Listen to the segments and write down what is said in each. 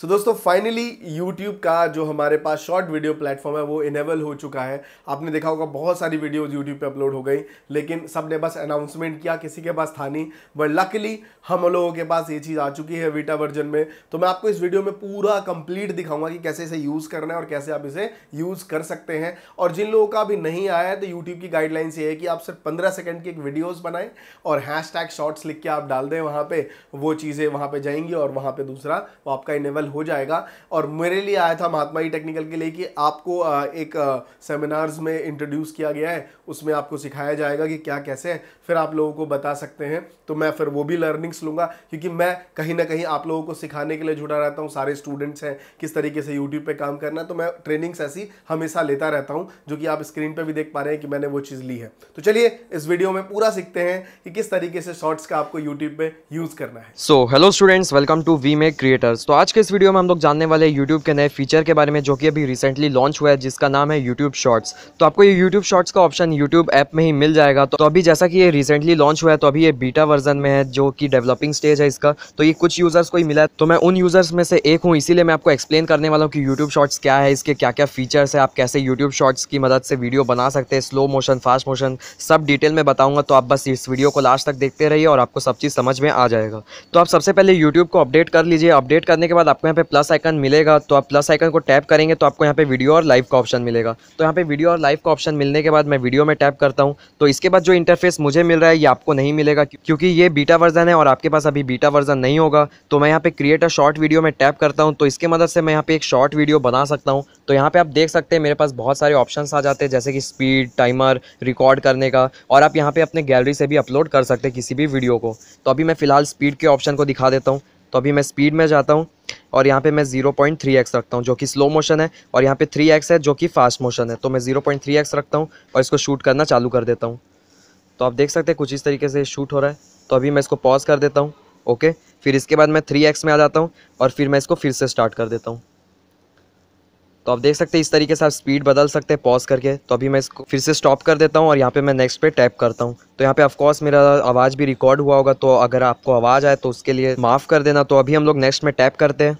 सो so, दोस्तों finally YouTube का जो हमारे पास शॉर्ट वीडियो प्लेटफॉर्म है वो इनेबल हो चुका है आपने देखा होगा बहुत सारी वीडियोज यूट्यूब पे अपलोड हो गई लेकिन सब ने बस अनाउंसमेंट किया किसी के पास था नहीं बट लकली हम लोगों के पास ये चीज़ आ चुकी है वीटा वर्जन में तो मैं आपको इस वीडियो में पूरा कंप्लीट दिखाऊंगा कि कैसे इसे यूज़ करना है और कैसे आप इसे यूज़ कर सकते हैं और जिन लोगों का अभी नहीं आया है तो यूट्यूब की गाइडलाइंस ये है कि आप सिर्फ पंद्रह सेकेंड की एक वीडियोज़ बनाएं और हैश शॉर्ट्स लिख के आप डाल दें वहाँ पर वो चीज़ें वहाँ पर जाएंगी और वहाँ पर दूसरा वो आपका इनेबल अवेलेबल हो जाएगा और मेरे लिए आया था महात्मा ई टेक्निकल के लिए कि आपको एक सेमिनार्स में इंट्रोड्यूस किया गया है उसमें आपको सिखाया जाएगा कि क्या कैसे है फिर आप लोगों को बता सकते हैं तो मैं फिर वो भी लर्निंग्स लूँगा क्योंकि मैं कहीं ना कहीं आप लोगों को सिखाने के लिए जुड़ा रहता हूँ सारे स्टूडेंट्स हैं किस तरीके से यूट्यूब पर काम करना तो मैं ट्रेनिंग्स ऐसी हमेशा लेता रहता हूँ जो कि आप स्क्रीन पर भी देख पा रहे हैं कि मैंने वो चीज़ ली है तो चलिए इस वीडियो में पूरा सीखते हैं कि किस तरीके से शॉर्ट्स का आपको यूट्यूब पे यूज़ करना है so hello students welcome to we make creators तो आज के इस वीडियो में हम लोग जानने वाले हैं यूट्यूब के नए फीचर के बारे में जो कि अभी रिसेंटली लॉन्च हुआ है जिसका नाम है यूट्यूब शॉर्ट्स तो आपको ये यूट्यूब शॉर्ट्स का ऑप्शन यूट्यूब ऐप में ही मिल जाएगा तो अभी जैसा कि ये रिसेंटली लॉन्च हुआ है तो अभी ये बीटा वर्जन में है जो कि डेवलपिंग स्टेज है इसका तो ये कुछ यूजर्स को ही मिला है तो मैं उन यूजर्स में से एक हूँ इसीलिए मैं आपको एक्सप्लेन करने वाला हूँ कि यूट्यूब शॉर्ट्स क्या है इसके क्या क्या फीचर्स है आप कैसे यूट्यूब शॉर्ट्स की मदद से वीडियो बना सकते हैं स्लो मोशन फास्ट मोशन सब डिटेल में बताऊंगा तो आप बस इस वीडियो को लास्ट तक देखते रहिए और आपको सब चीज़ समझ में आ जाएगा तो आप सबसे पहले यूट्यूब को अपडेट कर लीजिए अपडेट करने के बाद आप आपको यहाँ पे प्लस आइकन मिलेगा तो आप प्लस आइकन को टैप करेंगे तो आपको यहाँ पे वीडियो और लाइव का ऑप्शन मिलेगा तो यहाँ पे वीडियो और लाइव का ऑप्शन मिलने के बाद मैं वीडियो में टैप करता हूँ तो इसके बाद जो इंटरफेस मुझे मिल रहा है ये आपको नहीं मिलेगा क्योंकि ये बीटा वर्जन है और आपके पास अभी बीटा वर्जन नहीं होगा तो मैं यहाँ पे क्रिएट अ शॉर्ट वीडियो में टैप करता हूँ तो इसके मदद से मैं यहाँ पे एक शॉर्ट वीडियो बना सकता हूँ तो यहाँ पे आप देख सकते हैं मेरे पास बहुत सारे ऑप्शन आ जाते हैं जैसे कि स्पीड टाइमर रिकॉर्ड करने का और आप यहाँ पे अपने गैलरी से भी अपलोड कर सकते हैं किसी भी वीडियो को तो अभी मैं फिलहाल स्पीड के ऑप्शन को दिखा देता हूँ तो अभी मैं स्पीड में जाता हूँ और यहाँ पे मैं जीरो पॉइंट थ्री एक्स रखता हूँ जो कि स्लो मोशन है और यहाँ पे एक्स है जो कि फास्ट मोशन है तो मैं जीरो पॉइंट थ्री एक्स रखता हूँ और इसको शूट करना चालू कर देता हूँ तो आप देख सकते हैं कुछ इस तरीके से शूट हो रहा है तो अभी मैं इसको पॉज कर देता हूँ ओके फिर इसके बाद मैं थ्री में आ जाता हूँ और फिर मैं इसको फिर से स्टार्ट कर देता हूँ तो आप देख सकते हैं इस तरीके से आप स्पीड बदल सकते हैं पॉज करके तो अभी मैं इसको फिर से स्टॉप कर देता हूँ और यहाँ पे मैं नेक्स्ट पे टैप करता हूँ तो यहाँ पे ऑफकोर्स मेरा आवाज़ भी रिकॉर्ड हुआ होगा तो अगर आपको आवाज़ आए तो उसके लिए माफ़ कर देना तो अभी हम लोग नेक्स्ट में टैप करते हैं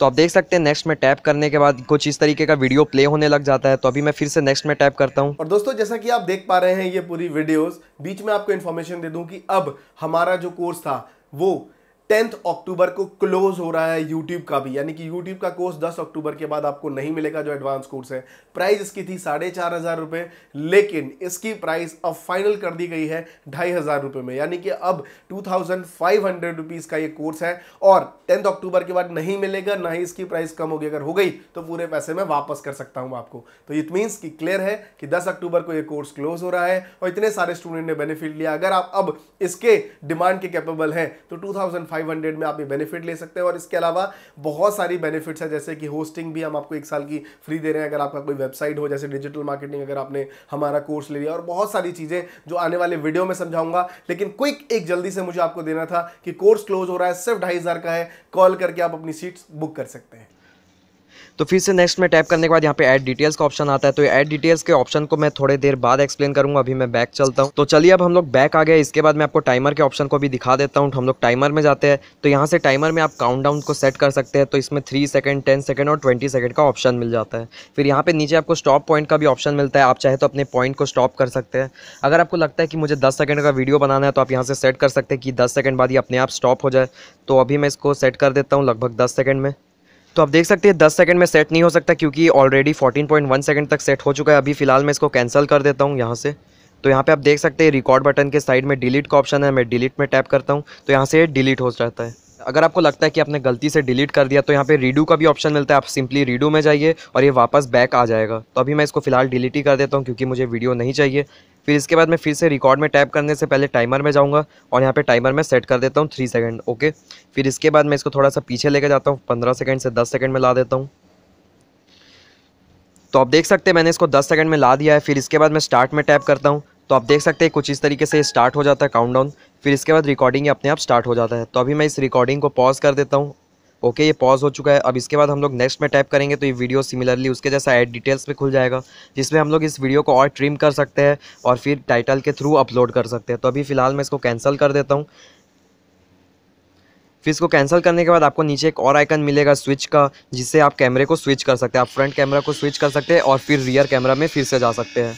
तो आप देख सकते हैं नेक्स्ट में टैप करने के बाद कुछ इस तरीके का वीडियो प्ले होने लग जाता है तो अभी मैं फिर से नेक्स्ट में टैप करता हूँ और दोस्तों जैसा कि आप देख पा रहे हैं ये पूरी वीडियोस बीच में आपको इन्फॉर्मेशन दे दूँ कि अब हमारा जो कोर्स था वो टेंथ अक्टूबर को क्लोज हो रहा है यूट्यूब का भी यानी कि यूट्यूब का कोर्स 10 अक्टूबर के बाद आपको नहीं मिलेगा जो एडवांस कोर्स है प्राइस इसकी थी साढ़े चार हज़ार रुपये लेकिन इसकी प्राइस अब फाइनल कर दी गई है ढाई हज़ार रुपये में यानी कि अब two thousand five hundred rupees का ये कोर्स है और टेंथ अक्टूबर के बाद नहीं मिलेगा ना ही इसकी प्राइस कम होगी अगर हो गई तो पूरे पैसे मैं वापस कर सकता हूँ आपको तो इट मीन्स कि क्लियर है कि दस अक्टूबर को ये कोर्स क्लोज हो रहा है और इतने सारे स्टूडेंट ने बेनिफिट लिया अगर आप अब इसके डिमांड के कैपेबल हैं तो टू थाउजेंड फाइव 500 में आप ये बेनिफिट ले सकते हैं और इसके अलावा बहुत सारी बेनिफिट्स है जैसे कि होस्टिंग भी हम आपको एक साल की फ्री दे रहे हैं अगर आपका कोई वेबसाइट हो जैसे डिजिटल मार्केटिंग अगर आपने हमारा कोर्स ले लिया और बहुत सारी चीज़ें जो आने वाले वीडियो में समझाऊंगा लेकिन क्विक एक जल्दी से मुझे आपको देना था कि कोर्स क्लोज हो रहा है सिर्फ ढाई का है कॉल करके आप अपनी सीट्स बुक कर सकते हैं तो फिर से नेक्स्ट में टैप करने के बाद यहाँ पे ऐड डिटेल्स का ऑप्शन आता है तो ऐड डिटेल्स के ऑप्शन को मैं थोड़ी देर बाद एक्सप्लेन करूंगा अभी मैं बैक चलता हूँ तो चलिए अब हम लोग बैक आ गए इसके बाद मैं आपको टाइमर के ऑप्शन को भी दिखा देता हूँ हम लोग टाइमर में जाते हैं तो यहाँ से टाइमर में आप काउंट को सेट कर सकते हैं तो इसमें थ्री सेकंड टेन सेकंड और ट्वेंटी सेकंड का ऑप्शन मिल जाता है फिर यहाँ पे नीचे आपको स्टॉप पॉइंट का भी ऑप्शन मिलता है आप चाहे तो अपने पॉइंट को स्टॉप कर सकते हैं अगर आपको लगता है कि मुझे दस सेकंड का वीडियो बनाना है तो आप यहाँ से सेट कर सकते हैं कि दस सेकंड बाद ही अपने आप स्टॉप हो जाए तो अभी मैं इसको सेट कर देता हूँ लगभग दस सेकंड में तो आप देख सकते हैं दस सेकंड में सेट नहीं हो सकता क्योंकि ऑलरेडी पॉइंट वन सेकेंड तक सेट हो चुका है अभी फ़िलहाल मैं इसको कैंसिल कर देता हूँ यहाँ से तो यहाँ पे आप देख सकते हैं रिकॉर्ड बटन के साइड में डिलीट का ऑप्शन है मैं डिलीट में टैप करता हूँ तो यहाँ से डिलीट हो जाता है अगर आपको लगता है कि आपने गलती से डिलीट कर दिया तो यहाँ पे रीडू का भी ऑप्शन मिलता है आप सिंपली रीडू में जाइए और ये वापस बैक आ जाएगा तो अभी मैं इसको फिलहाल डिलीट ही कर देता हूँ क्योंकि मुझे वीडियो नहीं चाहिए फिर इसके बाद मैं फिर से रिकॉर्ड में टैप करने से पहले टाइमर में जाऊँगा और यहाँ पर टाइमर में सेट कर देता हूँ थ्री सेकेंड ओके फिर इसके बाद मैं इसको थोड़ा सा पीछे लेके जाता हूँ पंद्रह सेकेंड से दस सेकेंड में ला देता हूँ तो आप देख सकते हैं मैंने इसको 10 सेकंड में ला दिया है फिर इसके बाद मैं स्टार्ट में टैप करता हूँ तो आप देख सकते हैं कुछ इस तरीके से स्टार्ट हो जाता है काउंटडाउन फिर इसके बाद रिकॉर्डिंग अपने आप स्टार्ट हो जाता है तो अभी मैं इस रिकॉर्डिंग को पॉज कर देता हूँ ओके ये पॉज हो चुका है अब इसके बाद हम लोग नेक्स्ट में टाइप करेंगे तो ये वीडियो सिमिलरली उसके जैसा एड डिटेल्स में खुल जाएगा जिसमें हम लोग इस वीडियो को और ट्रिम कर सकते हैं और फिर टाइटल के थ्रू अपलोड कर सकते हैं तो अभी फ़िलहाल मैं इसको कैंसिल कर देता हूँ फिर इसको कैंसिल करने के बाद आपको नीचे एक और आइकन मिलेगा स्विच का जिससे आप कैमरे को स्विच कर सकते हैं आप फ्रंट कैमरा को स्विच कर सकते हैं और फिर रियर कैमरा में फिर से जा सकते हैं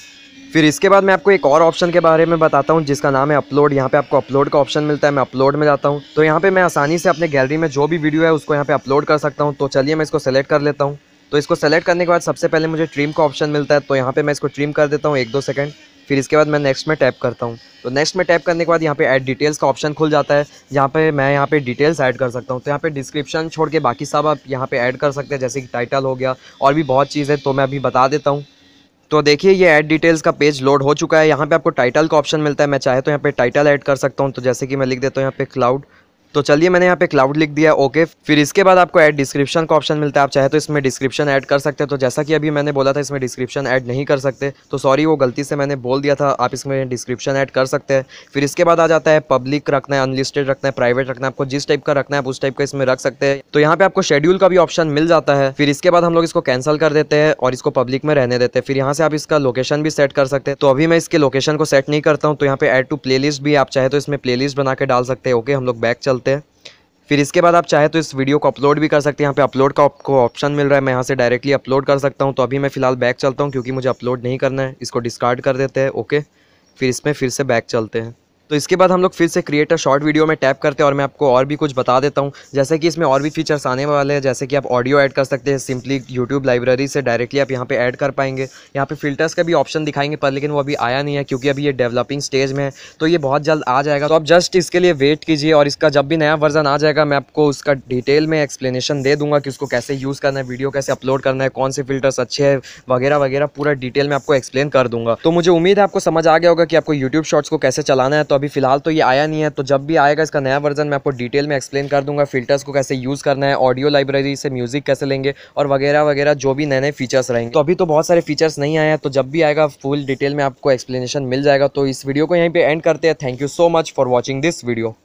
फिर इसके बाद मैं आपको एक और ऑप्शन के बारे में बताता हूँ जिसका नाम है अपलोड यहाँ पे आपको अपलोड का ऑप्शन मिलता है मैं अपलोड में जाता हूँ तो यहाँ पे मैं आसानी से अपने गैलरी में जो भी वीडियो है उसको यहाँ पे अपलोड कर सकता हूँ तो चलिए मैं इसको सेलेक्ट कर लेता हूँ तो इसको सेलेक्ट करने के बाद सबसे पहले मुझे ट्रीम का ऑप्शन मिलता है तो यहाँ पर मैं इसको ट्रीम कर देता हूँ एक दो सेकेंड फिर इसके बाद मैं नेक्स्ट में टैप करता हूँ तो नेक्स्ट में टैप करने के बाद यहाँ पे ऐड डिटेल्स का ऑप्शन खुल जाता है यहाँ पे मैं यहाँ पे डिटेल्स ऐड कर सकता हूँ तो यहाँ पे डिस्क्रिप्शन छोड़ के बाकी सब आप यहाँ पे ऐड कर सकते हैं जैसे कि टाइटल हो गया और भी बहुत चीज़ है तो मैं अभी बता देता हूँ तो देखिए ये ऐड डिटेल्स का पेज लोड हो चुका है यहाँ पे आपको टाइटल का ऑप्शन मिलता है मैं चाहे तो यहाँ पे टाइटल ऐड कर सकता हूँ तो जैसे कि मैं लिख देता हूँ यहाँ पे क्लाउड तो चलिए मैंने यहाँ पे क्लाउड लिख दिया ओके फिर इसके बाद आपको एड डिस्क्रिप्शन का ऑप्शन मिलता है आप चाहे तो इसमें डिस्क्रिप्शन ऐड कर सकते हैं तो जैसा कि अभी मैंने बोला था इसमें डिस्क्रिप्शन ऐड नहीं कर सकते तो सॉरी वो गलती से मैंने बोल दिया था आप इसमें डिस्क्रिप्शन ऐड कर सकते हैं फिर इसके बाद आ जाता है पब्लिक रखना है अनलिस्टेड रखना है प्राइवेट रखना है आपको जिस टाइप का रखना है आप उस टाइप का इसमें रख सकते हैं तो यहाँ पे आपको शेड्यूल का भी ऑप्शन मिल जाता है फिर इसके बाद हम लोग इसको कैंसिल कर देते हैं और इसको पब्लिक में रहने देते हैं फिर यहाँ से आप इसका लोकेशन भी सेट कर सकते हैं तो अभी मैं इसके लोकेशन को सेट नहीं करता हूँ तो यहाँ पे एड टू प्लेलिस्ट भी आप चाहे तो इसमें प्लेलिस्ट बना के डाल सकते हैं ओके हम लोग बैक चलते सकते हैं फिर इसके बाद आप चाहे तो इस वीडियो को अपलोड भी कर सकते हैं यहाँ पे अपलोड का आपको ऑप्शन मिल रहा है मैं यहाँ से डायरेक्टली अपलोड कर सकता हूँ तो अभी मैं फ़िलहाल बैक चलता हूँ क्योंकि मुझे अपलोड नहीं करना है इसको डिस्कार्ड कर देते हैं ओके फिर इसमें फिर से बैक चलते हैं तो इसके बाद हम लोग फिर से क्रिएटर शॉर्ट वीडियो में टैप करते हैं और मैं आपको और भी कुछ बता देता हूँ जैसे कि इसमें और भी फीचर्स आने वाले हैं जैसे कि आप ऑडियो ऐड कर सकते हैं सिंपली यूट्यूब लाइब्रेरी से डायरेक्टली आप यहाँ पे ऐड कर पाएंगे यहाँ पे फिल्टर्स का भी ऑप्शन दिखाएंगे पर लेकिन वो अभी आया नहीं है क्योंकि अभी ये डेवलपिंग स्टेज में है तो ये बहुत जल्द आ जाएगा तो आप जस्ट इसके लिए वेट कीजिए और इसका जब भी नया वर्जन आ जाएगा मैं आपको उसका डिटेल में एक्सप्लेनेशन दे दूँगा कि उसको कैसे यूज़ करना है वीडियो कैसे अपलोड करना है कौन से फिल्टर्स अच्छे हैं वगैरह वगैरह पूरा डिटेल में आपको एक्सप्लेन कर दूँगा तो मुझे उम्मीद है आपको समझ आ गया होगा कि आपको यूट्यूब शॉर्ट्स को कैसे चलाना है तो अभी फ़िलहाल तो ये आया नहीं है तो जब भी आएगा इसका नया वर्जन मैं आपको डिटेल में एक्सप्लेन कर दूंगा फ़िल्टर्स को कैसे यूज़ करना है ऑडियो लाइब्रेरी से म्यूज़िक कैसे लेंगे और वगैरह वगैरह जो भी नए नए फीचर्स रहेंगे तो अभी तो बहुत सारे फीचर्स नहीं आए हैं तो जब भी आएगा फुल डिटेल में आपको एक्सप्लेनेशन मिल जाएगा तो इस वीडियो को यहीं पर एंड करते हैं thank you so much for watching this video